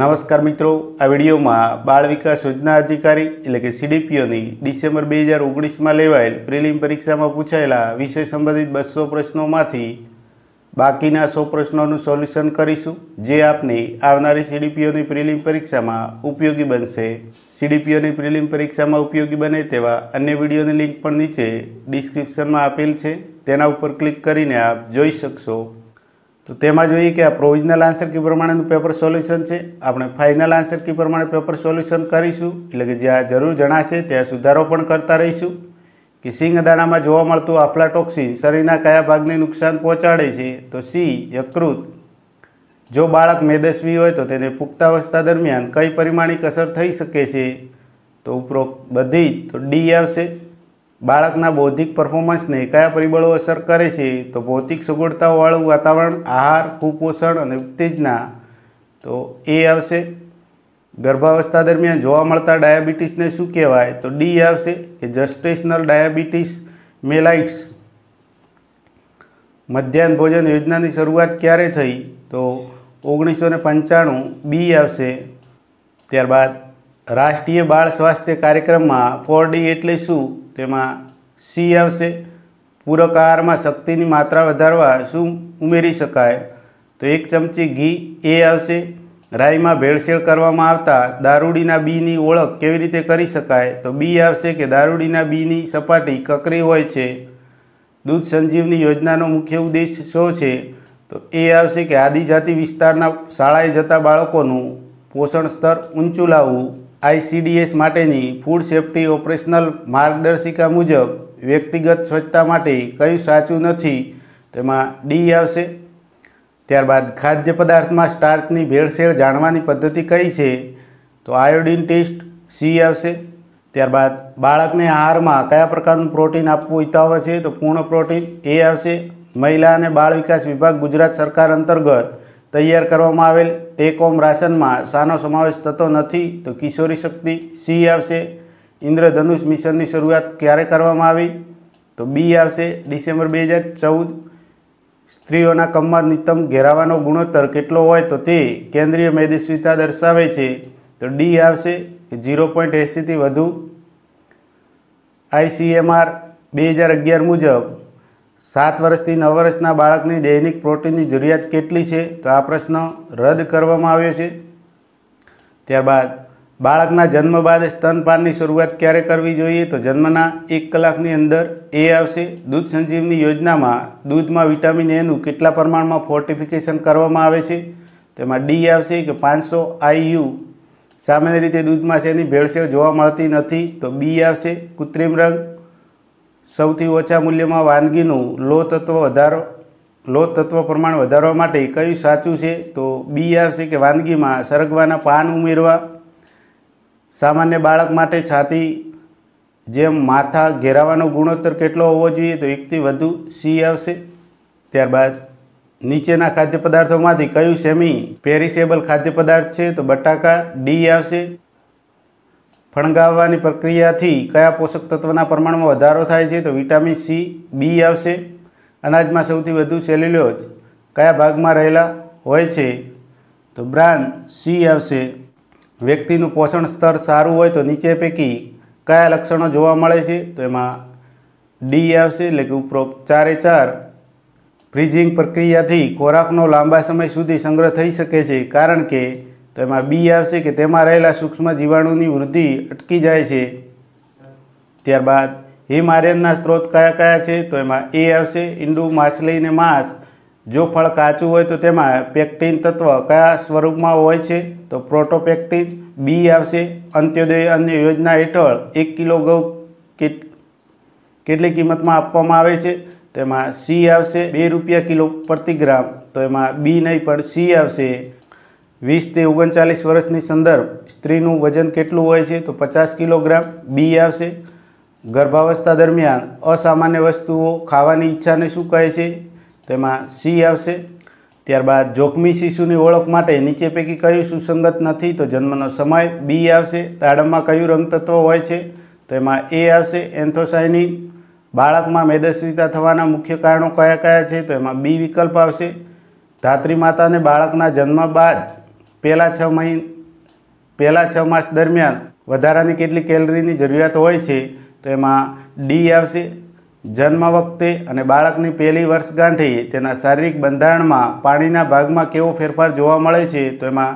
નમસ્કાર મિત્રો આ વિડીયોમાં બાળ વિકાસ યોજના અધિકારી એટલે કે સીડીપીઓની ડિસેમ્બર બે હજાર ઓગણીસમાં લેવાયેલ પ્રિલિમ પરીક્ષામાં પૂછાયેલા વિષય સંબંધિત બસો પ્રશ્નોમાંથી બાકીના સો પ્રશ્નોનું સોલ્યુશન કરીશું જે આપને આવનારી સીડીપીઓની પ્રિલિમ પરીક્ષામાં ઉપયોગી બનશે સીડીપીઓની પ્રિલિમ પરીક્ષામાં ઉપયોગી બને તેવા અન્ય વિડીયોની લિંક પણ નીચે ડિસ્ક્રિપ્શનમાં આપેલ છે તેના ઉપર ક્લિક કરીને આપ જોઈ શકશો તો તેમાં જોઈએ કે આ પ્રોવિઝનલ આન્સર કી પ્રમાણેનું પેપર સોલ્યુશન છે આપણે ફાઇનલ આન્સર કી પ્રમાણે પેપર સોલ્યુશન કરીશું એટલે કે જ્યાં જરૂર જણાશે ત્યાં સુધારો પણ કરતા રહીશું કે સિંગદાણામાં જોવા મળતું આફ્લાટોક્સિન શરીરના કયા ભાગને નુકસાન પહોંચાડે છે તો સી યકૃત જો બાળક મેદસ્વી હોય તો તેને પુખ્તાવસ્થા દરમિયાન કઈ પરિમાણિક અસર થઈ શકે છે તો ઉપરોક્ત બધી તો ડી આવશે બાળકના બૌદ્ધિક પરફોર્મન્સને કયા પરિબળો અસર કરે છે તો ભૌતિક સગવડતાઓવાળું વાતાવરણ આહાર કુપોષણ અને ઉત્તેજના તો એ આવશે ગર્ભાવસ્થા દરમિયાન જોવા મળતા ડાયાબિટીસને શું કહેવાય તો ડી આવશે કે જસ્ટેશનલ ડાયાબિટીસ મેલાઇટ્સ મધ્યાહન ભોજન યોજનાની શરૂઆત ક્યારે થઈ તો ઓગણીસો ને પંચાણું બી આવશે ત્યારબાદ રાષ્ટ્રીય બાળ સ્વાસ્થ્ય કાર્યક્રમમાં ફોર ડી એટલે શું તેમાં સી આવશે પૂરક આહારમાં શક્તિની માત્રા વધારવા શું ઉમેરી શકાય તો એક ચમચી ઘી એ આવશે રાઈમાં ભેળસેળ કરવામાં આવતા દારૂડીના બીની ઓળખ કેવી રીતે કરી શકાય તો બી આવશે કે દારૂડીના બીની સપાટી કકરી હોય છે દૂધ સંજીવની યોજનાનો મુખ્ય ઉદ્દેશ શું છે તો એ આવશે કે આદિજાતિ વિસ્તારના શાળાએ જતા બાળકોનું પોષણ સ્તર ઊંચું લાવવું આઈસીડીએસ માટેની ફૂડ સેફ્ટી ઓપરેશનલ માર્ગદર્શિકા મુજબ વ્યક્તિગત સ્વચ્છતા માટે કયું સાચું નથી તેમાં ડી આવશે ત્યારબાદ ખાદ્ય પદાર્થમાં સ્ટાર્ચની ભેળસેળ જાણવાની પદ્ધતિ કઈ છે તો આયોડિન ટેસ્ટ સી આવશે ત્યારબાદ બાળકને આહારમાં કયા પ્રકારનું પ્રોટીન આપવું ઇતાવે છે તો પૂર્ણ પ્રોટીન એ આવશે મહિલા અને બાળ વિકાસ વિભાગ ગુજરાત સરકાર અંતર્ગત તૈયાર કરવામાં આવેલ ટેકોમ રાશનમાં શાનો સમાવેશ થતો નથી તો કિશોરી શક્તિ સી આવશે ઇન્દ્રધનુષ મિશનની શરૂઆત ક્યારે કરવામાં આવી તો બી આવશે ડિસેમ્બર બે હજાર ચૌદ સ્ત્રીઓના કમર નિતમ ઘેરાવાનો ગુણોત્તર કેટલો હોય તો તે કેન્દ્રીય મેદસ્વીતા દર્શાવે છે તો ડી આવશે ઝીરો પોઈન્ટ એંસીથી વધુ આઈસીએમઆર બે હજાર અગિયાર મુજબ સાત વર્ષથી નવ વર્ષના બાળકની દૈનિક પ્રોટીનની જરૂરિયાત કેટલી છે તો આ પ્રશ્ન રદ કરવામાં આવ્યો છે ત્યારબાદ બાળકના જન્મ બાદ સ્તનપાનની શરૂઆત ક્યારે કરવી જોઈએ તો જન્મના એક કલાકની અંદર એ આવશે દૂધ સંજીવની યોજનામાં દૂધમાં વિટામિન એનું કેટલા પ્રમાણમાં ફોર્ટિફિકેશન કરવામાં આવે છે તેમાં ડી આવશે કે પાંચસો આઈયુ સામાન્ય રીતે દૂધમાં છે એની ભેળસેળ જોવા મળતી નથી તો બી આવશે કૃત્રિમ રંગ સૌથી ઓછા મૂલ્યમાં વાનગીનું લો તત્વ વધારો લો તત્વ પ્રમાણ વધારવા માટે કયું સાચું છે તો બી આવશે કે વાનગીમાં સરગવાના પાન ઉમેરવા સામાન્ય બાળક માટે છાતી જેમ માથા ઘેરાવાનો ગુણોત્તર કેટલો હોવો જોઈએ તો એકથી વધુ સી આવશે ત્યારબાદ નીચેના ખાદ્ય પદાર્થોમાંથી કયું સેમી પેરિસેબલ ખાદ્ય પદાર્થ છે તો બટાકા ડી આવશે ફણગાવવાની પ્રક્રિયાથી કયા પોષક તત્વના પ્રમાણમાં વધારો થાય છે તો વિટામિન સી બી આવશે અનાજમાં સૌથી વધુ સેલ્યુલોજ કયા ભાગમાં રહેલા હોય છે તો બ્રાન્ડ સી આવશે વ્યક્તિનું પોષણ સ્તર સારું હોય તો નીચે પૈકી કયા લક્ષણો જોવા મળે છે તો એમાં ડી આવશે એટલે કે ઉપરોક્ત ચારે ચાર ફ્રીઝિંગ પ્રક્રિયાથી ખોરાકનો લાંબા સમય સુધી સંગ્રહ થઈ શકે છે કારણ કે તો એમાં બી આવશે કે તેમાં રહેલા સૂક્ષ્મ જીવાણુની વૃદ્ધિ અટકી જાય છે ત્યારબાદ હિમાર્યનના સ્ત્રોત કયા કયા છે તો એમાં એ આવશે ઈંડું માછલીને માંસ જો ફળ કાચું હોય તો તેમાં પેક્ટિન તત્વ કયા સ્વરૂપમાં હોય છે તો પ્રોટોપેક્ટિન બી આવશે અંત્યોદય અન્ય યોજના હેઠળ એક કિલો ઘઉં કેટલી કિંમતમાં આપવામાં આવે છે તેમાં સી આવશે બે રૂપિયા કિલો પ્રતિ ગ્રામ તો એમાં બી નહીં પણ સી આવશે વીસથી ઓગણચાલીસ વર્ષની સંદર્ભ સ્ત્રીનું વજન કેટલું હોય છે તો પચાસ કિલોગ્રામ બી આવશે ગર્ભાવસ્થા દરમિયાન અસામાન્ય વસ્તુઓ ખાવાની ઈચ્છાને શું કહે છે તેમાં સી આવશે ત્યારબાદ જોખમી શિશુની ઓળખ માટે નીચે પૈકી કયું સુસંગત નથી તો જન્મનો સમય બી આવશે તાડમમાં કયું રંગતત્વ હોય છે તો એમાં એ આવશે એન્થોસાયનિન બાળકમાં મેદસ્વીતા થવાના મુખ્ય કારણો કયા કયા છે તો એમાં બી વિકલ્પ આવશે ધાત્રી માતાને બાળકના જન્મ બાદ પહેલા છ મહિન પહેલાં છ માસ દરમિયાન વધારાની કેટલી કેલરીની જરૂરિયાત હોય છે તો એમાં ડી આવશે જન્મ વખતે અને બાળકની પહેલી વર્ષગાંઠે તેના શારીરિક બંધારણમાં પાણીના ભાગમાં કેવો ફેરફાર જોવા મળે છે તો એમાં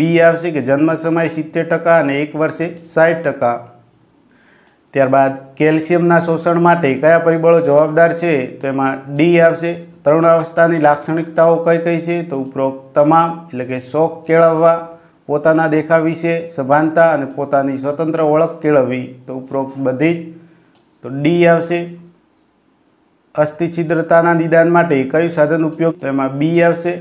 બી આવશે કે જન્મ સમય સિત્તેર ટકા અને એક વર્ષે સાઠ ટકા ત્યારબાદ કેલ્શિયમના શોષણ માટે કયા પરિબળો જવાબદાર છે તો એમાં ડી આવશે તરુણાવસ્થાની લાક્ષણિકતાઓ કઈ કઈ છે તો ઉપરોક્ત તમામ એટલે કે શોખ કેળવવા પોતાના દેખાવ વિશે સભાનતા અને પોતાની સ્વતંત્ર ઓળખ કેળવવી તો ઉપરોક્ત બધી જ તો ડી આવશે અસ્થિછિદ્રતાના નિદાન માટે કયું સાધન ઉપયોગ તો એમાં બી આવશે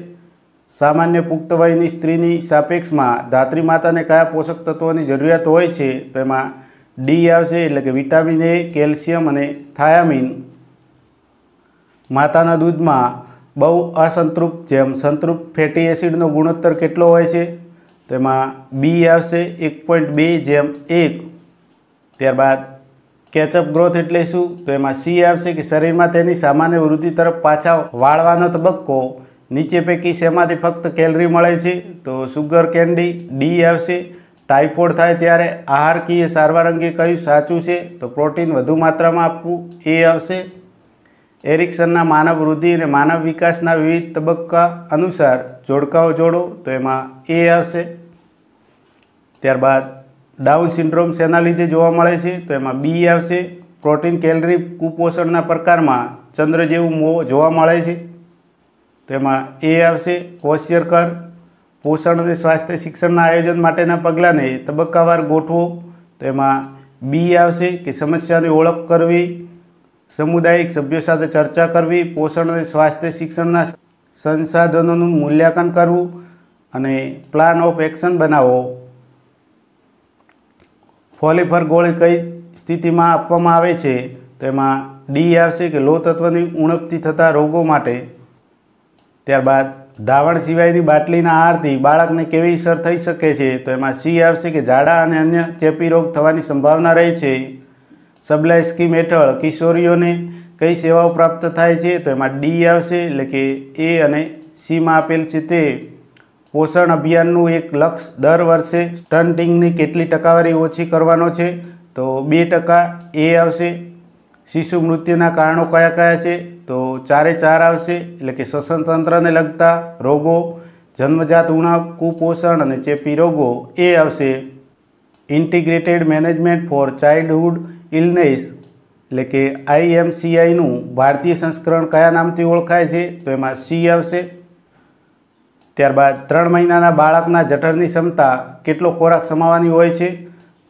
સામાન્ય પુખ્ત વયની સ્ત્રીની સાપેક્ષમાં ધાત્રી માતાને કયા પોષક તત્વોની જરૂરિયાત હોય છે તો એમાં ડી આવશે એટલે કે વિટામિન એ કેલ્શિયમ અને થાયામિન માતાના દૂધમાં બહુ અસંતૃપ્ત જેમ સંતૃપ્ત ફેટી એસિડનો ગુણોત્તર કેટલો હોય છે તેમાં બી આવશે એક પોઈન્ટ બે જેમ એક ત્યારબાદ કેચઅપ ગ્રોથ એટલે શું તો એમાં સી આવશે કે શરીરમાં તેની સામાન્ય વૃદ્ધિ તરફ પાછા વાળવાનો તબક્કો નીચે પૈકી શેમાંથી ફક્ત કેલરી મળે છે તો સુગર કેન્ડી ડી આવશે ટાઇફોઇડ થાય ત્યારે આહારકીય સારવાર અંગે કયું સાચું છે તો પ્રોટીન વધુ માત્રામાં આપવું એ આવશે એરિક્સનના માનવ વૃદ્ધિ અને માનવ વિકાસના વિવિધ તબક્કા અનુસાર જોડકાઓ જોડો તો એમાં એ આવશે ત્યારબાદ ડાઉન સિન્ડ્રોમ શેના લીધે જોવા મળે છે તો એમાં બી આવશે પ્રોટીન કેલરી કુપોષણના પ્રકારમાં ચંદ્ર જેવું મો જોવા મળે છે તો એમાં એ આવશે કોશિયર કર પોષણ અને સ્વાસ્થ્ય શિક્ષણના આયોજન માટેના પગલાંને તબક્કાવાર ગોઠવો તો એમાં બી આવશે કે સમસ્યાની ઓળખ કરવી સમુદાયિક સભ્યો સાથે ચર્ચા કરવી પોષણ અને સ્વાસ્થ્ય શિક્ષણના સંસાધનોનું મૂલ્યાંકન કરવું અને પ્લાન ઓફ એક્શન બનાવવો ફોલીફર ગોળી કઈ સ્થિતિમાં આપવામાં આવે છે તેમાં ડી આવશે કે લો તત્વની ઉણપથી થતા રોગો માટે ત્યારબાદ ધાવણ સિવાયની બાટલીના આહારથી બાળકને કેવી અસર થઈ શકે છે તો એમાં સી આવશે કે ઝાડા અને અન્ય ચેપી રોગ થવાની સંભાવના રહે છે સબલાઈ સ્કીમ હેઠળ કિશોરીઓને કઈ સેવાઓ પ્રાપ્ત થાય છે તો એમાં ડી આવશે એટલે કે એ અને સીમાં આપેલ છે તે પોષણ અભિયાનનું એક લક્ષ દર વર્ષે સ્ટન્ટિંગની કેટલી ટકાવારી ઓછી કરવાનો છે તો બે ટકા એ આવશે શિશુ મૃત્યુના કારણો કયા કયા છે તો ચારે ચાર આવશે એટલે કે શ્વસન તંત્રને લગતા રોગો જન્મજાત ઉણપ કુપોષણ અને ચેપી રોગો એ આવશે integrated management for childhood illness એટલે કે આઈએમસીઆઈનું ભારતીય સંસ્કરણ કયા નામથી ઓળખાય છે તો એમાં સી આવશે ત્યારબાદ ત્રણ મહિનાના બાળકના જઠરની ક્ષમતા કેટલો ખોરાક સમાવવાની હોય છે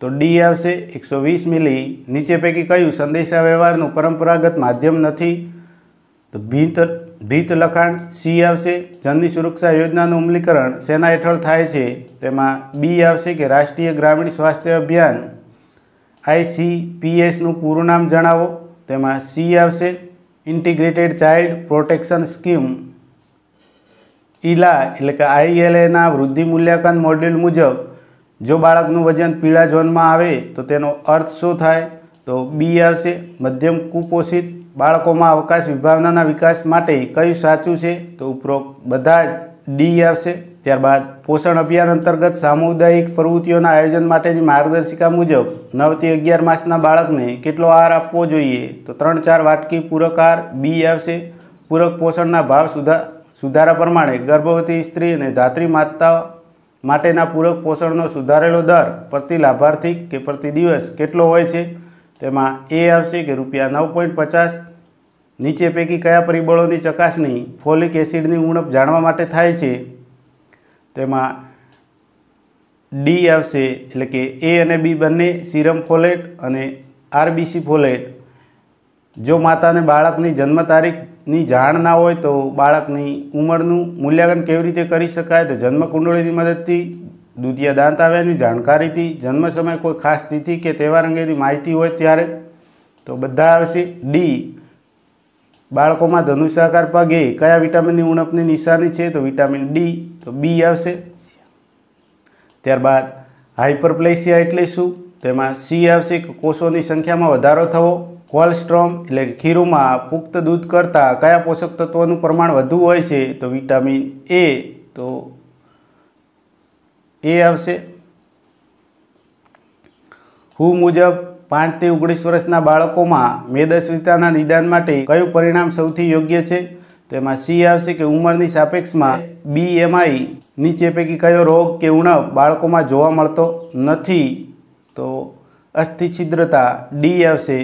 તો ડી આવશે એકસો વીસ મિલી નીચે પૈકી કયું સંદેશાવ્યવહારનું પરંપરાગત માધ્યમ નથી તો ભીંતર ભીત લખાણ સી આવશે જનની સુરક્ષા યોજનાનું અમલીકરણ સેના હેઠળ થાય છે તેમાં બી આવશે કે રાષ્ટ્રીય ગ્રામીણ સ્વાસ્થ્ય અભિયાન આઈસીપીએસનું પૂરું નામ જણાવો તેમાં સી આવશે ઇન્ટિગ્રેટેડ ચાઇલ્ડ પ્રોટેક્શન સ્કીમ ઇલા એટલે કે આઈએલએના વૃદ્ધિ મૂલ્યાંકન મોડ્યુલ મુજબ જો બાળકનું વજન પીળા ઝોનમાં આવે તો તેનો અર્થ શું થાય તો બી આવશે મધ્યમ કુપોષિત બાળકોમાં અવકાશ વિભાવનાના વિકાસ માટે કયું સાચું છે તો ઉપરોક્ત બધા જ ડી આવશે ત્યારબાદ પોષણ અભિયાન અંતર્ગત સામુદાયિક પ્રવૃત્તિઓના આયોજન માટેની માર્ગદર્શિકા મુજબ નવથી અગિયાર માસના બાળકને કેટલો આહાર આપવો જોઈએ તો ત્રણ ચાર વાટકી પૂરક આહાર બી આવશે પૂરક પોષણના ભાવ સુધા સુધારા પ્રમાણે ગર્ભવતી સ્ત્રી અને ધાત્રી માતા માટેના પૂરક પોષણનો સુધારેલો દર પ્રતિ લાભાર્થી કે પ્રતિ દિવસ કેટલો હોય છે તેમાં એ આવશે કે રૂપિયા નવ પોઈન્ટ પચાસ નીચે પૈકી કયા પરિબળોની ચકાસણી ફોલિક એસિડની ઉણપ જાણવા માટે થાય છે તેમાં ડી આવશે એટલે કે એ અને બી બંને સિરમ ફોલેટ અને આરબીસી ફોલેટ જો માતાને બાળકની જન્મ તારીખની જાણ ના હોય તો બાળકની ઉંમરનું મૂલ્યાંકન કેવી રીતે કરી શકાય તો જન્મકુંડળીની મદદથી દ્વિતીય દાંત આવ્યાની જાણકારીથી જન્મ સમય કોઈ ખાસ તિથિ કે તહેવાર અંગેની માહિતી હોય ત્યારે તો બધા આવશે ડી બાળકોમાં ધનુષાકાર પગે કયા વિટામિનની ઉણપની નિશાની છે તો વિટામિન ડી તો બી આવશે ત્યારબાદ હાઇપરપ્લેસિયા એટલે શું તેમાં સી આવશે કે કોષોની સંખ્યામાં વધારો થવો કોલસ્ટ્રોમ એટલે ખીરુમાં પુખ્ત દૂધ કરતાં કયા પોષક તત્વોનું પ્રમાણ વધુ હોય છે તો વિટામિન એ તો એ આવશે હુ મુજબ પાંચથી ઓગણીસ વર્ષના બાળકોમાં મેદસ્વીતાના નિદાન માટે કયું પરિણામ સૌથી યોગ્ય છે તેમાં સી આવશે કે ઉંમરની સાપેક્ષમાં બીએમઆઈ નીચે પૈકી કયો રોગ કે ઉણપ બાળકોમાં જોવા મળતો નથી તો અસ્થિછિદ્રતા ડી આવશે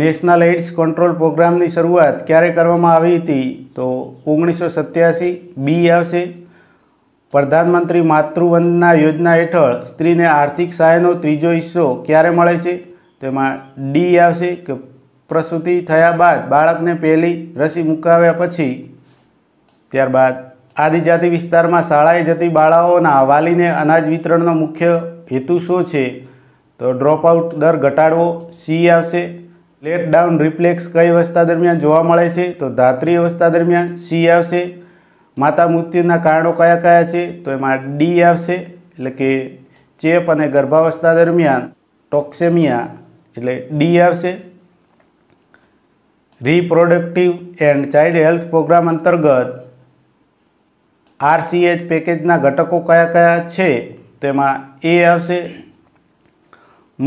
નેશનલ એઇડ્સ કંટ્રોલ પ્રોગ્રામની શરૂઆત ક્યારે કરવામાં આવી હતી તો ઓગણીસો સત્યાસી બી આવશે પ્રધાનમંત્રી માતૃવંદના યોજના હેઠળ સ્ત્રીને આર્થિક સહાયનો ત્રીજો હિસ્સો ક્યારે મળે છે તેમાં ડી આવશે કે પ્રસૂતિ થયા બાદ બાળકને પહેલી રસી મુકાવ્યા પછી ત્યારબાદ આદિજાતિ વિસ્તારમાં શાળાએ જતી બાળાઓના વાલીને અનાજ વિતરણનો મુખ્ય હેતુ શું છે તો ડ્રોપ આઉટ દર ઘટાડવો સી આવશે લેટ ડાઉન રિપ્લેક્સ કઈ અવસ્થા દરમિયાન જોવા મળે છે તો ધાત્રી અવસ્થા દરમિયાન સી આવશે માતા મૃત્યુના કારણો કયા કયા છે તો એમાં ડી આવશે એટલે કે ચેપ અને ગર્ભાવસ્થા દરમિયાન ટોક્સેમિયા એટલે ડી આવશે reproductive and child health programme અંતર્ગત આરસીએચ પેકેજના ઘટકો કયા કયા છે તેમાં એ આવશે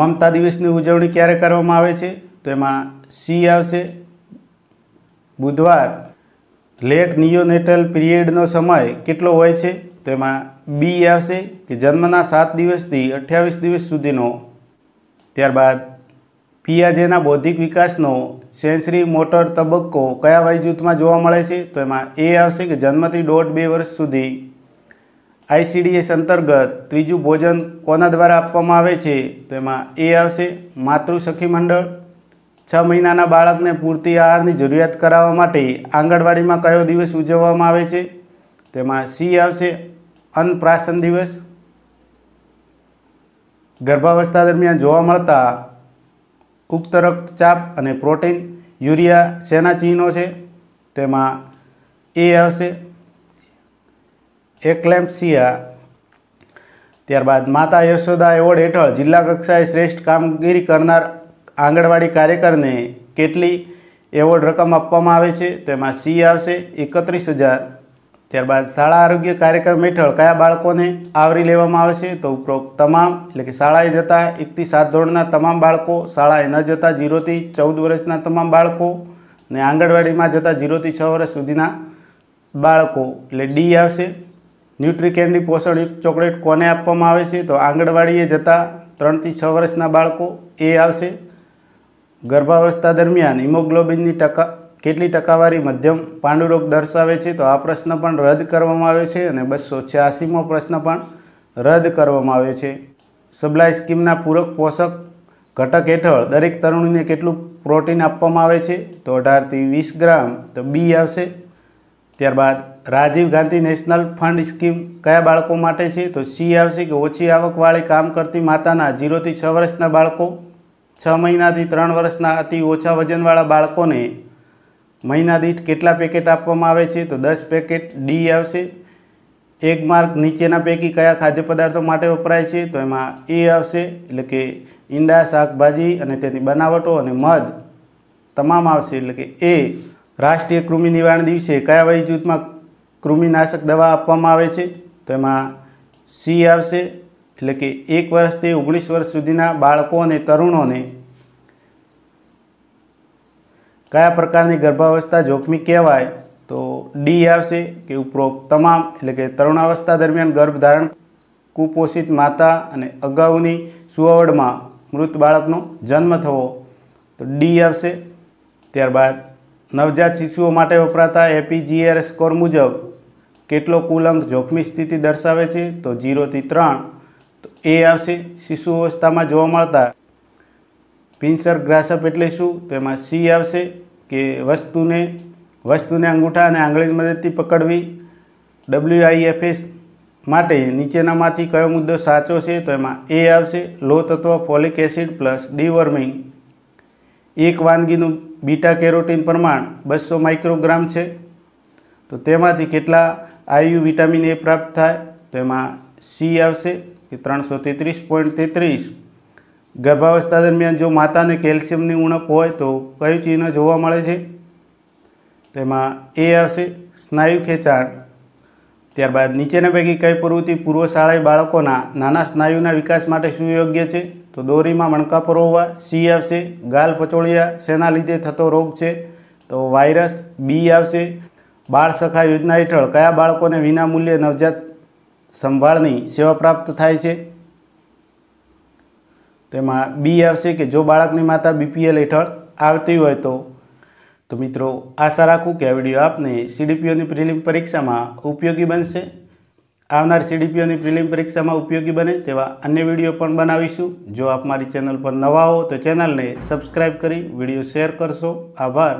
મમતા દિવસની ઉજવણી ક્યારે કરવામાં આવે છે તેમાં સી આવશે બુધવાર લેટ નિયોનેટલ પિરિયડનો સમય કેટલો હોય છે તો એમાં બી આવશે કે જન્મના સાત દિવસથી અઠ્યાવીસ દિવસ સુધીનો ત્યારબાદ પિયાજેના બૌદ્ધિક વિકાસનો સેન્સરી મોટર તબક્કો કયા વયજૂથમાં જોવા મળે છે તો એમાં એ આવશે કે જન્મથી દોઢ બે વર્ષ સુધી આઈસીડીએસ અંતર્ગત ત્રીજું ભોજન કોના દ્વારા આપવામાં આવે છે તો એમાં એ આવશે માતૃ સખી મંડળ છ મહિનાના બાળકને પૂરતી આહારની જરૂરિયાત કરાવવા માટે આંગણવાડીમાં કયો દિવસ ઉજવવામાં આવે છે તેમાં સી આવશે અન્નપ્રાશન દિવસ ગર્ભાવસ્થા દરમિયાન જોવા મળતા ઉક્ત રક્તચાપ અને પ્રોટીન યુરિયા શેના ચિહ્નો છે તેમાં એ આવશે એકલેમ્પસિયા ત્યારબાદ માતા યશોદા એવોર્ડ હેઠળ જિલ્લા કક્ષાએ શ્રેષ્ઠ કામગીરી કરનાર આંગણવાડી કાર્યકરને કેટલી એવોર્ડ રકમ આપવામાં આવે છે તેમાં સી આવશે એકત્રીસ હજાર ત્યારબાદ શાળા આરોગ્ય કાર્યક્રમ હેઠળ કયા બાળકોને આવરી લેવામાં આવે છે તો ઉપરોક્ત તમામ એટલે કે શાળાએ જતા એકથી સાત ધોરણના તમામ બાળકો શાળાએ ન જતા ઝીરોથી ચૌદ વર્ષના તમામ બાળકો અને આંગણવાડીમાં જતા જીરોથી છ વર્ષ સુધીના બાળકો એટલે ડી આવશે ન્યુટ્રી કેન્ડી પોષણયુક્ત ચોકલેટ કોને આપવામાં આવે છે તો આંગણવાડીએ જતા ત્રણથી છ વર્ષના બાળકો એ આવશે ગર્ભાવસ્થા દરમિયાન હિમોગ્લોબિનની ટકા કેટલી ટકાવારી મધ્યમ પાંડુરોગ દર્શાવે છે તો આ પ્રશ્ન પણ રદ કરવામાં આવ્યો છે અને બસો છ્યાસીમો પ્રશ્ન પણ રદ કરવામાં આવ્યો છે સબલાઈ સ્કીમના પૂરક પોષક ઘટક હેઠળ દરેક તરુણીને કેટલું પ્રોટીન આપવામાં આવે છે તો અઢારથી વીસ ગ્રામ તો બી આવશે ત્યારબાદ Rajiv Gandhi national fund scheme કયા બાળકો માટે છે તો સી આવશે કે ઓછી આવકવાળી કામ કરતી માતાના ઝીરોથી છ વર્ષના બાળકો છ મહિનાથી ત્રણ વર્ષના અતિ ઓછા વજનવાળા બાળકોને મહિના દીઠ કેટલા પેકેટ આપવામાં આવે છે તો દસ પેકેટ ડી આવશે એક માર્ક નીચેના પૈકી કયા ખાદ્ય પદાર્થો માટે વપરાય છે તો એમાં એ આવશે એટલે કે ઈંડા શાકભાજી અને તેની બનાવટો અને મધ તમામ આવશે એટલે કે એ રાષ્ટ્રીય કૃમિ નિવારણ દિવસે કયા વય જૂથમાં કૃમિનાશક દવા આપવામાં આવે છે તો એમાં સી આવશે એટલે કે એક વર્ષથી ઓગણીસ વર્ષ સુધીના બાળકો અને તરુણોને કયા પ્રકારની ગર્ભાવસ્થા જોખમી કહેવાય તો ડી આવશે કે ઉપરોક્ત તમામ એટલે કે તરુણાવસ્થા દરમિયાન ગર્ભધારણ કુપોષિત માતા અને અગાઉની સુવડમાં મૃત બાળકનો જન્મ થવો તો ડી આવશે ત્યારબાદ નવજાત શિશુઓ માટે વપરાતા એપીજીઆર સ્કોર મુજબ કેટલો કુલંક જોખમી સ્થિતિ દર્શાવે છે તો જીરોથી ત્રણ એ આવશે શિશુ અવસ્થામાં જોવા મળતા પિન્સર ગ્રાસઅપ એટલે શું તો એમાં સી આવશે કે વસ્તુને વસ્તુને અંગૂઠા અને આંગળીની મદદથી પકડવી ડબલ્યુઆઈએફએસ માટે નીચેનામાંથી કયો મુદ્દો સાચો છે તો એમાં એ આવશે લો તત્વ ફોલિક એસિડ પ્લસ ડીવોર્મિંગ એક વાનગીનું બીટા કેરોટીન પ્રમાણ બસો માઇક્રોગ્રામ છે તો તેમાંથી કેટલા આયુ વિટામિન એ પ્રાપ્ત થાય તો એમાં સી આવશે કે ત્રણસો તેત્રીસ પોઈન્ટ તેત્રીસ ગર્ભાવસ્થા દરમિયાન જો માતાને કેલ્શિયમની ઉણપ હોય તો કયું ચિહ્ન જોવા મળે છે તેમાં એ આવશે સ્નાયુ ખેંચાણ ત્યારબાદ નીચેના પૈકી કઈ પ્રવૃત્તિ પૂર્વ શાળાએ બાળકોના નાના સ્નાયુના વિકાસ માટે શું યોગ્ય છે તો દોરીમાં મણકા પરોવવા સી આવશે ગાલ પચોળિયા શેના લીધે થતો રોગ છે તો વાયરસ બી આવશે બાળ સખા યોજના હેઠળ કયા બાળકોને વિનામૂલ્યે નવજાત સંભાળની સેવા પ્રાપ્ત થાય છે તેમાં બી આવશે કે જો બાળકની માતા બીપીએલ હેઠળ આવતી હોય તો તો મિત્રો આશા રાખું કે આ વિડીયો આપને સીડીપીઓની પ્રિલિમ પરીક્ષામાં ઉપયોગી બનશે આવનાર સીડીપીઓની પ્રિલિમ પરીક્ષામાં ઉપયોગી બને તેવા અન્ય વિડીયો પણ બનાવીશું જો આપ મારી ચેનલ પર નવા હો તો ચેનલને સબસ્ક્રાઈબ કરી વિડીયો શેર કરશો આભાર